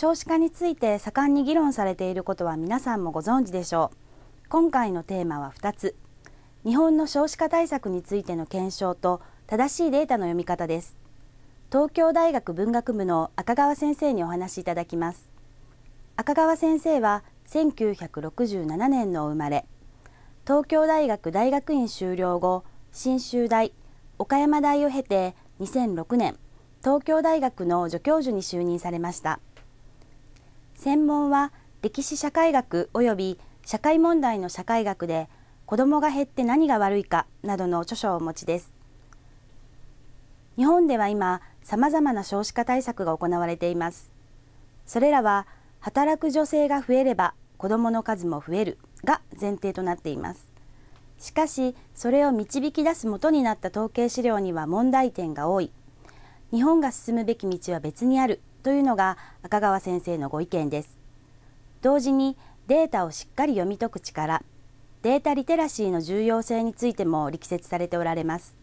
少子化について盛んに議論されていることは皆さんもご存知でしょう今回のテーマは2つ日本の少子化対策についての検証と正しいデータの読み方です東京大学文学部の赤川先生にお話しいただきます赤川先生は1967年の生まれ東京大学大学院修了後信州大岡山大を経て2006年東京大学の助教授に就任されました専門は歴史社会学及び社会問題の社会学で子どもが減って何が悪いかなどの著書をお持ちです日本では今さまざまな少子化対策が行われていますそれらは働く女性が増えれば子どもの数も増えるが前提となっていますしかしそれを導き出す元になった統計資料には問題点が多い日本が進むべき道は別にあるというのが赤川先生のご意見です。同時にデータをしっかり読み解く力データリテラシーの重要性についても力説されておられます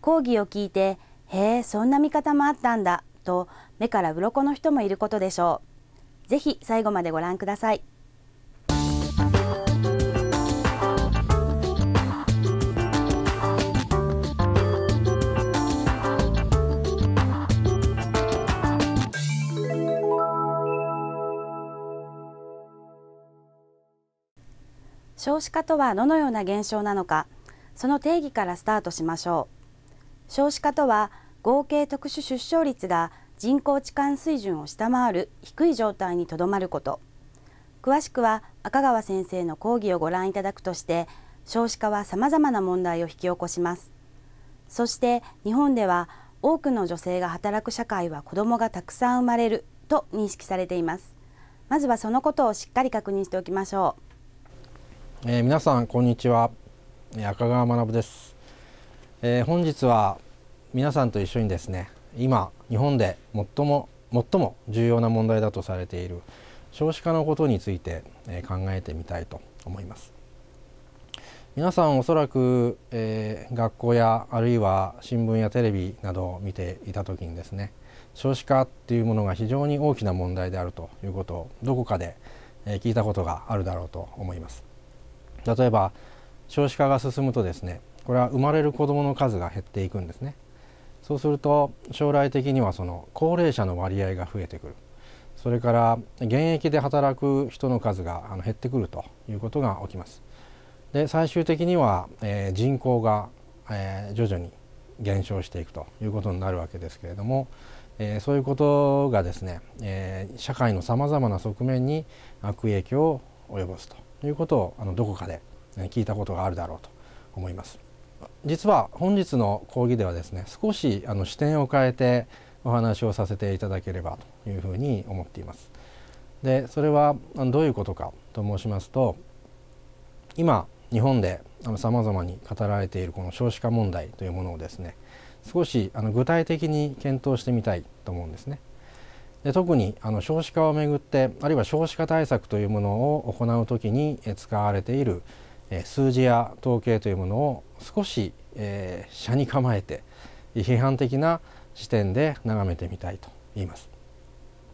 講義を聞いてへえそんな見方もあったんだと目から鱗の人もいることでしょうぜひ最後までご覧ください少子化とはどのような現象なのかその定義からスタートしましょう少子化とは合計特殊出生率が人口置換水準を下回る低い状態にとどまること詳しくは赤川先生の講義をご覧いただくとして少子化は様々な問題を引き起こしますそして日本では多くの女性が働く社会は子どもがたくさん生まれると認識されていますまずはそのことをしっかり確認しておきましょうえー、皆さんこんにちは赤川学です、えー、本日は皆さんと一緒にですね今日本で最も最も重要な問題だとされている少子化のことについて、えー、考えてみたいと思います皆さんおそらく、え学校やあるいは新聞やテレビなどを見ていた時にですね少子化っていうものが非常に大きな問題であるということをどこかで、え聞いたことがあるだろうと思います例えば少子化が進むとですねこれは生まれる子どもの数が減っていくんですねそうすると将来的にはその高齢者の割合が増えてくるそれから現役で働く人の数が減ってくるということが起きますで最終的には、え人口が、え徐々に減少していくということになるわけですけれども、えそういうことがですね、え社会のさまざまな側面に悪影響を及ぼすとということをあのどこかで聞いたことがあるだろうと思います。実は本日の講義ではですね少しあの視点を変えてお話をさせていただければというふうに思っています。でそれはどういうことかと申しますと今日本でさまざまに語られているこの少子化問題というものをですね少しあの具体的に検討してみたいと思うんですね。で特にあの少子化をめぐってあるいは少子化対策というものを行うときに使われている数字や統計というものを少し、えー、斜に構えて批判的な視点で眺めてみたいと言います。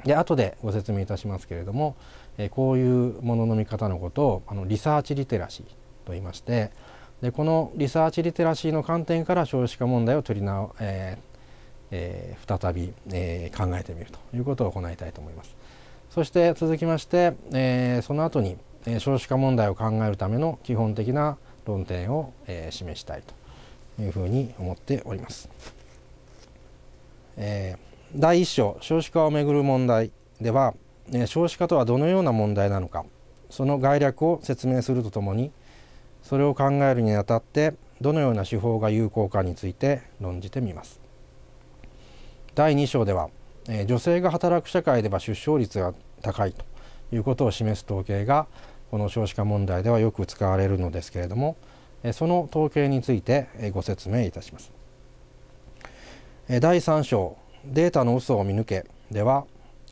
で後でご説明いたしますけれども、えー、こういうものの見方のことをあのリサーチリテラシーと言いましてでこのリサーチリテラシーの観点から少子化問題を取りな、ええー、再び、えー、考えてみるということを行いたいと思います。そして続きまして、えー、その後に、え少子化問題を考えるための基本的な論点を、え示したいというふうに思っております。え第1章少子化をめぐる問題では、え少子化とはどのような問題なのかその概略を説明するとともにそれを考えるにあたってどのような手法が有効かについて論じてみます。第2章では、えー、女性が働く社会では出生率が高いということを示す統計がこの少子化問題ではよく使われるのですけれども、えー、その統計について、えー、ご説明いたします。えー、第3章「データの嘘を見抜け」では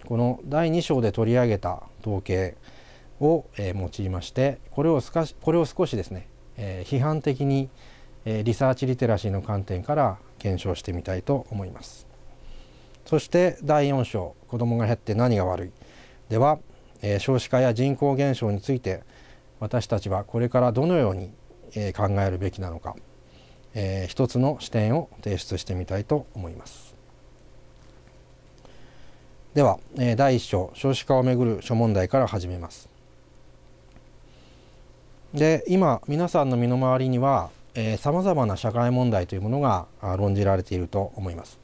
この第2章で取り上げた統計を、えー、用いましてこれをすかしこれを少しですね、えー、批判的に、えー、リサーチリテラシーの観点から検証してみたいと思います。そして第4章「子どもが減って何が悪い」では、えー、少子化や人口減少について私たちはこれからどのように、えー、考えるべきなのか、えー、一つの視点を提出してみたいと思います。では、えー、第1章少子化をめぐる諸問題から始めます。で今皆さんの身の回りにはさまざまな社会問題というものが論じられていると思います。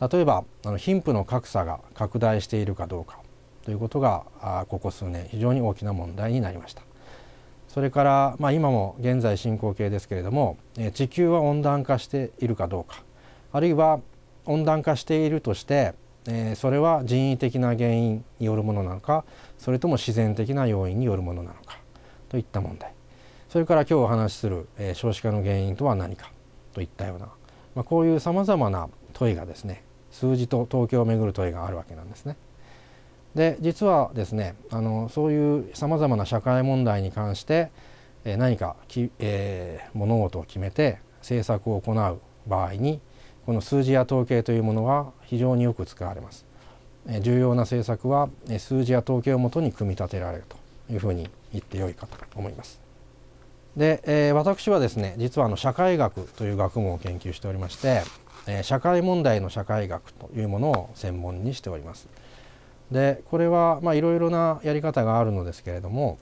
例えばあの貧富の格差が拡大しているかどうかということがここ数年非常に大きな問題になりましたそれから、まあ、今も現在進行形ですけれども地球は温暖化しているかどうかあるいは温暖化しているとしてそれは人為的な原因によるものなのかそれとも自然的な要因によるものなのかといった問題それから今日お話しする少子化の原因とは何かといったような、まあ、こういうさまざまな問いがですね数字と東京を巡る問いがあるわけなんですね。で実はですねあのそういうさまざまな社会問題に関して、えー、何かき、えー、物事を決めて政策を行う場合にこの数字や統計というものは非常によく使われます。えー、重要な政策は、えー、数字や統計をもとに組み立てられるというふうに言ってよいかと思います。で、えー、私はですね実はあの社会学という学問を研究しておりましてえ社会問題の社会学というものを専門にしております。でこれはいろいろなやり方があるのですけれども、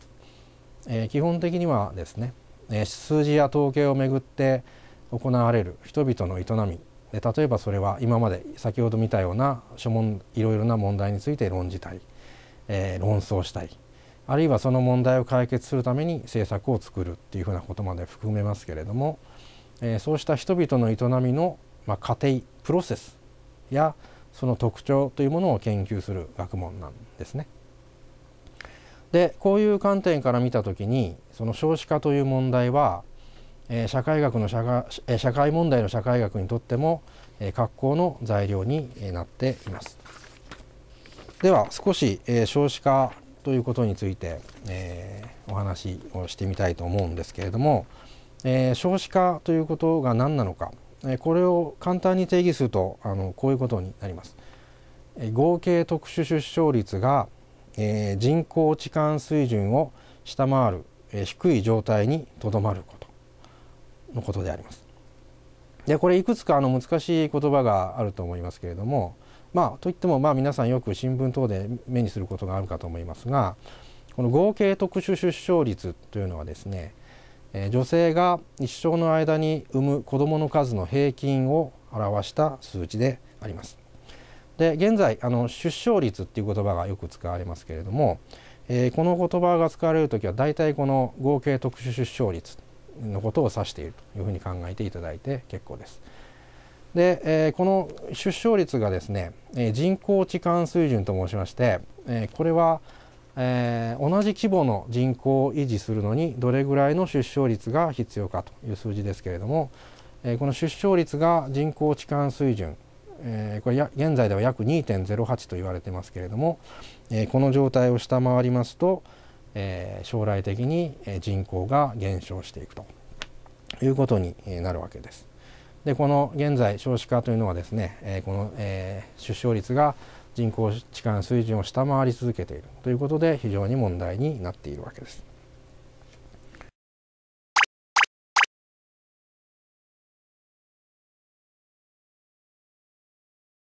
えー、基本的にはですね、えー、数字や統計をめぐって行われる人々の営みで例えばそれは今まで先ほど見たような諸問いろいろな問題について論じたり、えー、論争したりあるいはその問題を解決するために政策を作るっていうふうなことまで含めますけれども、えそうした人々の営みのまあ、過程プロセスやその特徴というものを研究する学問なんですね。でこういう観点から見た時にその少子化という問題は、えー、社会学の社会,、えー、社会問題の社会学にとっても、えー、格好の材料になっています。では少し、えー、少子化ということについて、えー、お話をしてみたいと思うんですけれども、えー、少子化ということが何なのかこれを簡単に定義するとあのこういうことになります。合計特殊出生率が、えー、人口置換水準を下回る、えー、低い状態にとどまることのことであります。でこれいくつかあの難しい言葉があると思いますけれどもまあといってもまあ皆さんよく新聞等で目にすることがあるかと思いますがこの合計特殊出生率というのはですね女性が一生の間に産む子どもの数の平均を表した数値であります。で現在あの出生率っていう言葉がよく使われますけれども、えー、この言葉が使われる時は大体この合計特殊出生率のことを指しているというふうに考えていただいて結構です。で、えー、この出生率がですね、え人工置換水準と申しまして、えー、これはえー、同じ規模の人口を維持するのにどれぐらいの出生率が必要かという数字ですけれども、えー、この出生率が人口置換水準、えー、これや現在では約2.08と言われてますけれども、えー、この状態を下回りますと、えー、将来的に人口が減少していくということになるわけです。でこの現在少子化というのはですね、えー、この、えー、出生率が人口置換水準を下回り続けているということで非常に問題になっているわけです。